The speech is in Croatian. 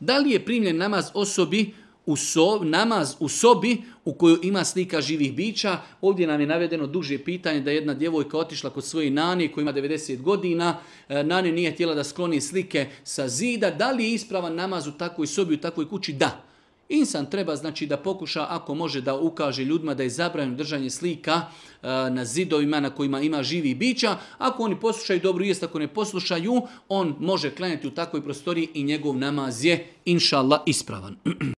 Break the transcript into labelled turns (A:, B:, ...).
A: Da li je primljen namaz osobi u namaz u sobi u kojoj ima slika živih bića. Ovdje nam je navedeno duže pitanje da je jedna djevojka otišla kod svoje nane koja ima 90 godina. E, nane nije htjela da skloni slike sa zida. Da li je ispravan namaz u takvoj sobi, u takvoj kući? Da. Insan treba znači da pokuša ako može da ukaže ljudima da je zabranjeno držanje slika e, na zidovima na kojima ima živi bića. Ako oni poslušaju dobro jest, ako ne poslušaju, on može klanjati u takvoj prostoriji i njegov namaz je inšallah ispravan.